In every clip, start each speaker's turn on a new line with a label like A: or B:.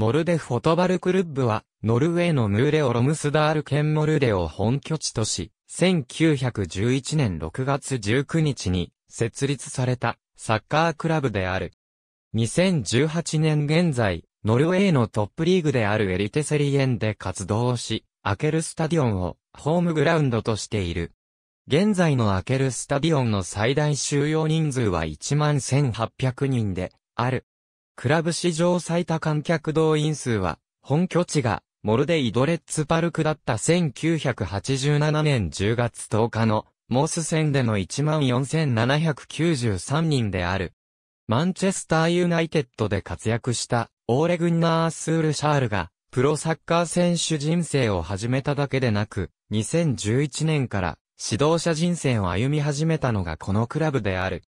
A: モルデフォトバルクルッブは、ノルウェーのムーレオ・ロムスダール県モルデを本拠地とし、1911年6月19日に設立されたサッカークラブである。2018年現在、ノルウェーのトップリーグであるエリテセリエンで活動し、アケルスタディオンをホームグラウンドとしている。現在のアケルスタディオンの最大収容人数は11,800人である。クラブ史上最多観客動員数は、本拠地が、モルデイドレッツパルクだった1987年10月10日の、モース戦での14,793人である。マンチェスターユナイテッドで活躍した、オーレ・グンナー・スール・シャールが、プロサッカー選手人生を始めただけでなく、2011年から指導者人生を歩み始めたのがこのクラブである。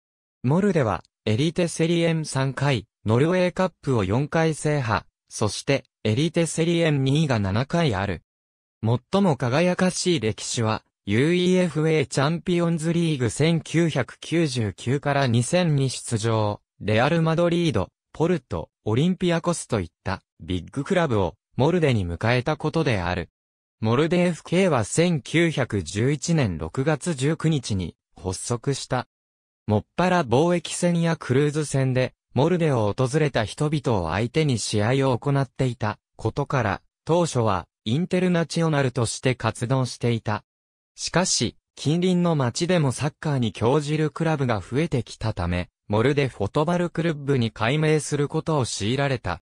A: モルデは、エリテセリエン3回、ノルウェーカップを4回制覇、そしてエリテセリエン2位が7回ある。最も輝かしい歴史は、UEFA チャンピオンズリーグ1999から2000に出場、レアル・マドリード、ポルト、オリンピアコスといったビッグクラブをモルデに迎えたことである。モルデ FK は1911年6月19日に発足した。もっぱら貿易船やクルーズ船でモルデを訪れた人々を相手に試合を行っていたことから、当初はインテルナチオナルとして活動していた。しかし、近隣の街でもサッカーに興じるクラブが増えてきたため、モルデフォトバルクルッブに改名することを強いられた。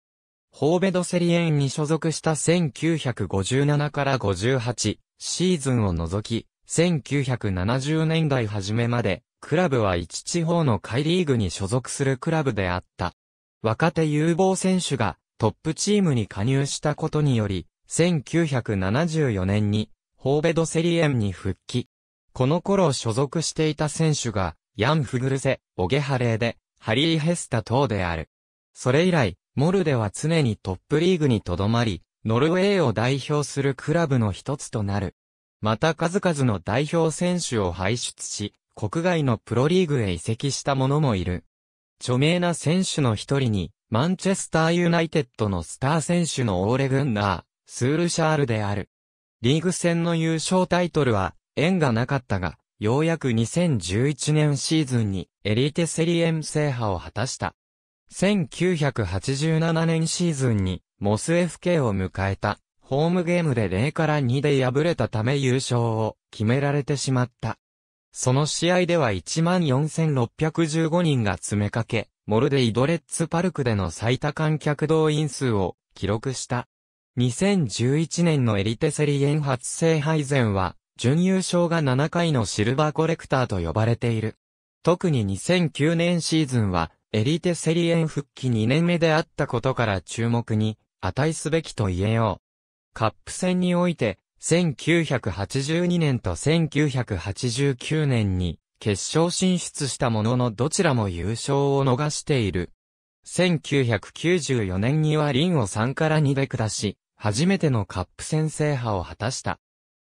A: ホーベドセリエンに所属した1957から58シーズンを除き、1970年代初めまでクラブは一地方の下位リーグに所属するクラブであった。若手有望選手がトップチームに加入したことにより、1974年に、ホーベドセリエンに復帰。この頃所属していた選手が、ヤン・フグルセ、オゲハレーで、ハリー・ヘスタ等である。それ以来、モルデは常にトップリーグにとどまり、ノルウェーを代表するクラブの一つとなる。また数々の代表選手を輩出し、国外のプロリーグへ移籍した者もいる。著名な選手の一人に、マンチェスターユナイテッドのスター選手のオーレ・グンナー、スールシャールである。リーグ戦の優勝タイトルは、縁がなかったが、ようやく2011年シーズンにエリーテセリエン制覇を果たした。1987年シーズンにモス FK を迎えたホームゲームで0から2で敗れたため優勝を決められてしまった。その試合では14,615人が詰めかけ、モルデイドレッツパルクでの最多観客動員数を記録した。2011年のエリテセリエン発生敗前は、準優勝が7回のシルバーコレクターと呼ばれている。特に2009年シーズンは、エリテセリエン復帰2年目であったことから注目に値すべきと言えよう。カップ戦において、1982年と1989年に決勝進出したもののどちらも優勝を逃している。1994年にはリンを3から2で下し、初めてのカップ戦制覇を果たした。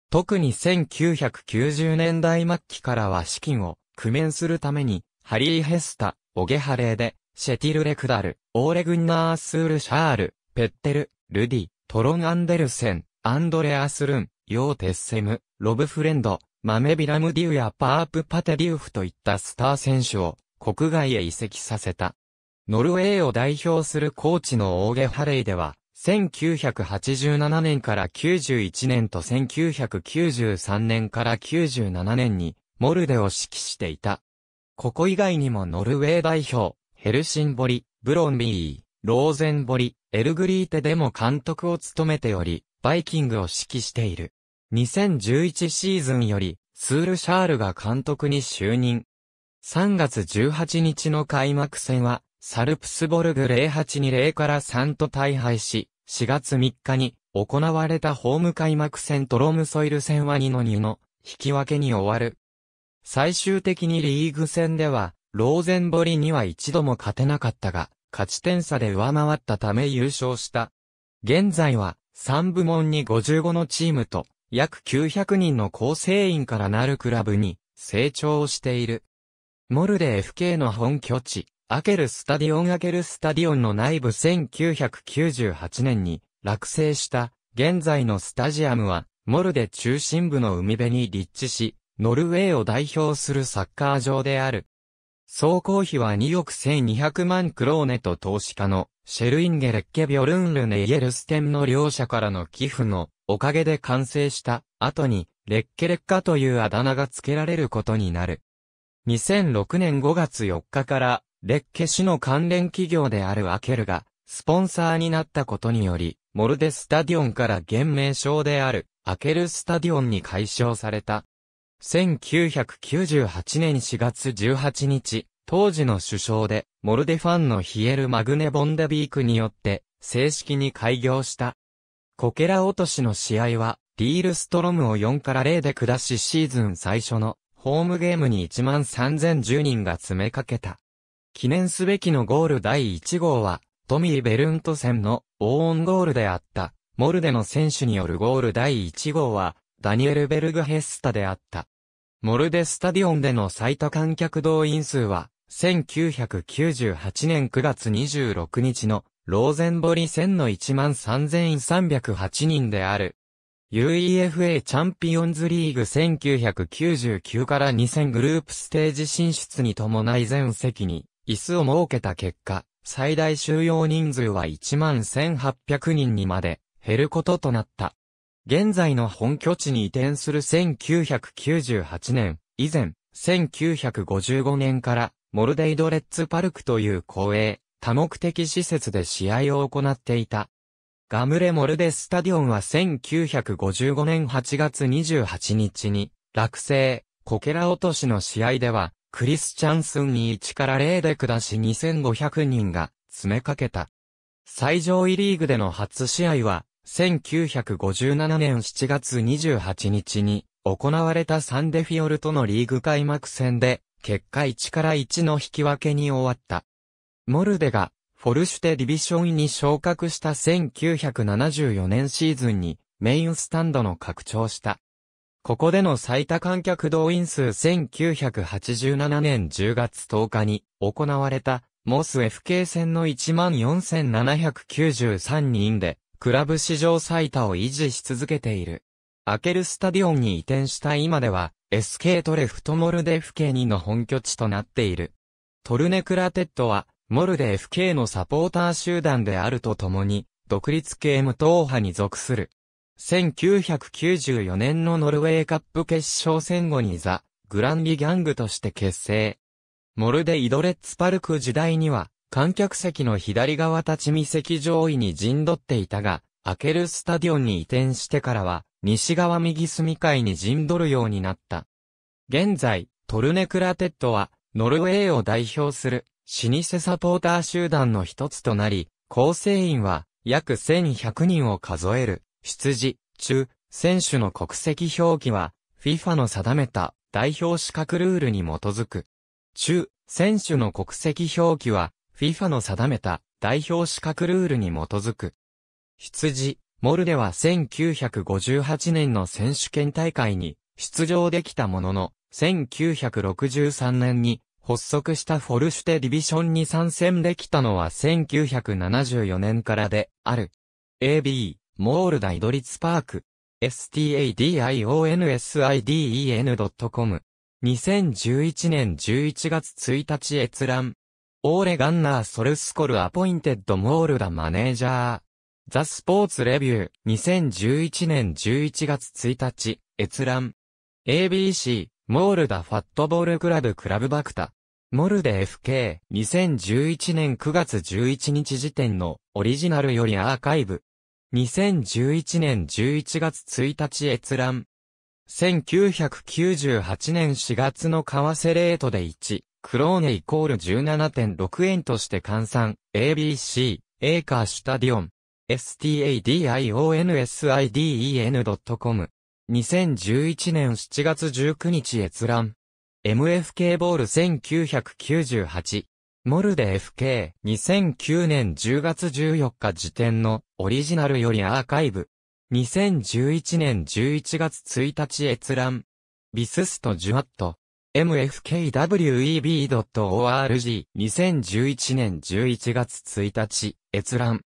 A: 特に1990年代末期からは資金を工面するために、ハリー・ヘスタ、オゲハレーで、シェティル・レクダル、オーレ・グンナー・スール・シャール、ペッテル、ルディ、トロン・アンデルセン、アンドレアス・ルン、ヨーテッセム、ロブ・フレンド、マメビラム・デュやパープ・パテ・デューフといったスター選手を国外へ移籍させた。ノルウェーを代表するコーチのオーゲ・ハレイでは、1987年から91年と1993年から97年にモルデを指揮していた。ここ以外にもノルウェー代表、ヘルシンボリ、ブロンビー、ローゼンボリ、エルグリーテでも監督を務めており、バイキングを指揮している。2011シーズンより、スール・シャールが監督に就任。3月18日の開幕戦は、サルプスボルグ0-8-2-0から3と大敗し、4月3日に行われたホーム開幕戦トロムソイル戦は2の2の引き分けに終わる。最終的にリーグ戦では、ローゼンボリには一度も勝てなかったが、勝ち点差で上回ったため優勝した。現在は、3部門に55のチームと、約900人の構成員からなるクラブに成長している。モルデ FK の本拠地、アケルスタディオンアケルスタディオンの内部1998年に落成した現在のスタジアムはモルデ中心部の海辺に立地し、ノルウェーを代表するサッカー場である。総工費は2億1200万クローネと投資家のシェルインゲレッケ・ビョルンルネ・イエルステンの両者からの寄付のおかげで完成した後にレッケレッカというあだ名が付けられることになる。2006年5月4日からレッケ市の関連企業であるアケルがスポンサーになったことによりモルデスタディオンから現名称であるアケルスタディオンに解消された。1998年4月18日、当時の首相で、モルデファンのヒエル・マグネ・ボンダビークによって、正式に開業した。コケラ落としの試合は、ディールストロムを4から0で下しシーズン最初のホームゲームに13,010人が詰めかけた。記念すべきのゴール第1号は、トミー・ベルント戦のオーンゴールであった。モルデの選手によるゴール第1号は、ダニエル・ベルグヘスタであった。モルデスタディオンでの最多観客動員数は、1998年9月26日の、ローゼンボリ1000の13,308人である。UEFA チャンピオンズリーグ1999から2000グループステージ進出に伴い全席に椅子を設けた結果、最大収容人数は11,800人にまで減ることとなった。現在の本拠地に移転する1998年以前、1955年からモルデイドレッツパルクという公営、多目的施設で試合を行っていた。ガムレモルデスタディオンは1955年8月28日に、落成、コケラ落としの試合では、クリスチャンスンに1から0で下し2500人が詰めかけた。最上位リーグでの初試合は、1957年7月28日に行われたサンデフィオルとのリーグ開幕戦で、結果1から1の引き分けに終わった。モルデが、フォルシュテディビションに昇格した1974年シーズンに、メインスタンドの拡張した。ここでの最多観客動員数1987年10月10日に行われたモス FK 戦の14,793人でクラブ史上最多を維持し続けている。アケルスタディオンに移転した今では、SK トレフトモルデ FK2 の本拠地となっている。トルネクラテッドは、モルデ FK のサポーター集団であるとともに、独立系無党派に属する。1994年のノルウェーカップ決勝戦後にザ・グランィ・ギャングとして結成。モルデ・イドレッツパルク時代には、観客席の左側立ち見席上位に陣取っていたが、アケルスタディオンに移転してからは、西側右隅海に陣取るようになった。現在、トルネクラテッドは、ノルウェーを代表する、老舗サポーター集団の一つとなり、構成員は、約1100人を数える、出自、中、選手の国籍表記は、FIFA の定めた、代表資格ルールに基づく。中、選手の国籍表記は、FIFA の定めた、代表資格ルールに基づく。出自、モルでは1958年の選手権大会に出場できたものの、1963年に発足したフォルシュテディビションに参戦できたのは1974年からである。AB、モールダイドリツパーク、stadionsiden.com。2011年11月1日閲覧。オーレガンナーソルスコルアポインテッドモールダマネージャー。ザ・スポーツ・レビュー、2011年11月1日、閲覧。ABC、モールダ・ファットボールクラブ・クラブバクタ。モルデ FK、2011年9月11日時点の、オリジナルよりアーカイブ。2011年11月1日閲覧。1998年4月の為替レートで1、クローネイコール17.6円として換算、ABC、エーカーシュタディオン。stadionsiden.com。2011年7月19日閲覧。MFK ボール1998。モルデ FK。2009年10月14日時点のオリジナルよりアーカイブ。2011年11月1日閲覧。ビスストジュアット。mfkweb.org。2011年11月1日閲覧。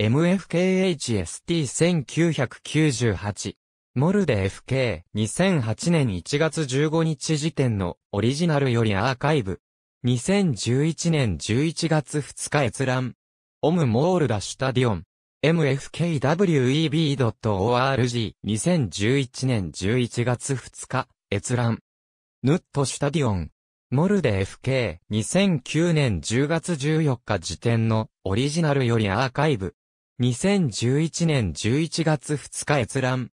A: MFKHST1998 モルデ FK 2008年1月15日時点のオリジナルよりアーカイブ2011年11月2日閲覧オムモールダシュタディオン mfkweb.org 2011年11月2日閲覧ヌットシュタディオンモルデ FK2009 年10月14日時点のオリジナルよりアーカイブ2011年11月2日閲覧。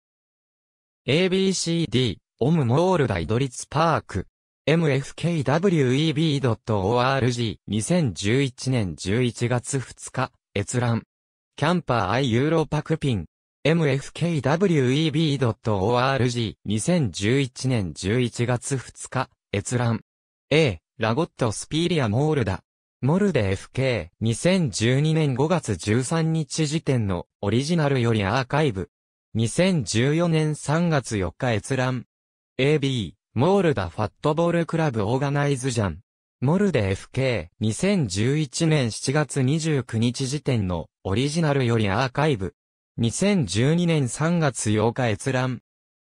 A: ABCD、オムモールイドリツパーク。mfkweb.org。2011年11月2日、閲覧。キャンパーアイユーロパクピン。mfkweb.org。2011年11月2日、閲覧。A、ラゴットスピーリアモールだ。モルデ FK、2012年5月13日時点のオリジナルよりアーカイブ。2014年3月4日閲覧。AB、モールダファットボールクラブオーガナイズジャン。モルデ FK、2011年7月29日時点のオリジナルよりアーカイブ。2012年3月8日閲覧。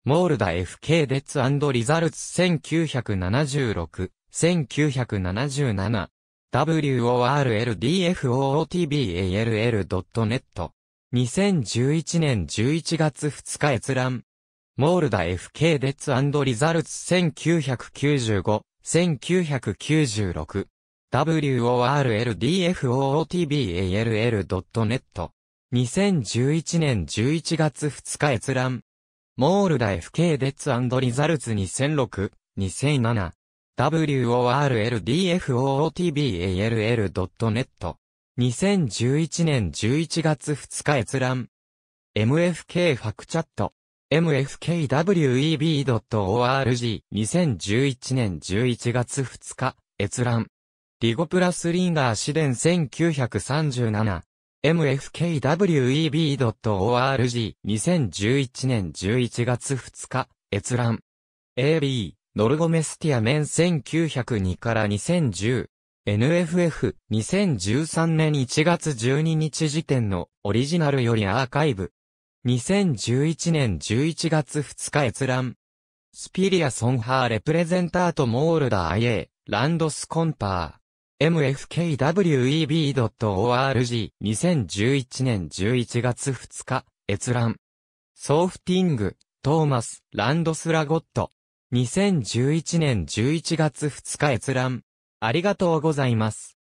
A: モールダ FK デッツリザルツ1976、1977。worldfootball.net。2011年11月2日閲覧。モールダ FK デッツリザルツ1995、1996。worldfootball.net。2011年11月2日閲覧。モールダ FK デッツリザルツ2006、2007。worldfootball.net。2011年11月2日閲覧。MFK ファクチャット。mfkweb.org。2011年11月2日閲覧。リゴプラスリンガー試練1937。mfkweb.org。2011年11月2日閲覧。AB。ノルゴメスティアメン1902から2010、NFF2013 年1月12日時点のオリジナルよりアーカイブ。2011年11月2日閲覧。スピリアソンハーレプレゼンタートモールダー IA、ランドスコンパー。mfkweb.org2011 年11月2日、閲覧。ソーフティング、トーマス、ランドスラゴット。2011年11月2日閲覧。ありがとうございます。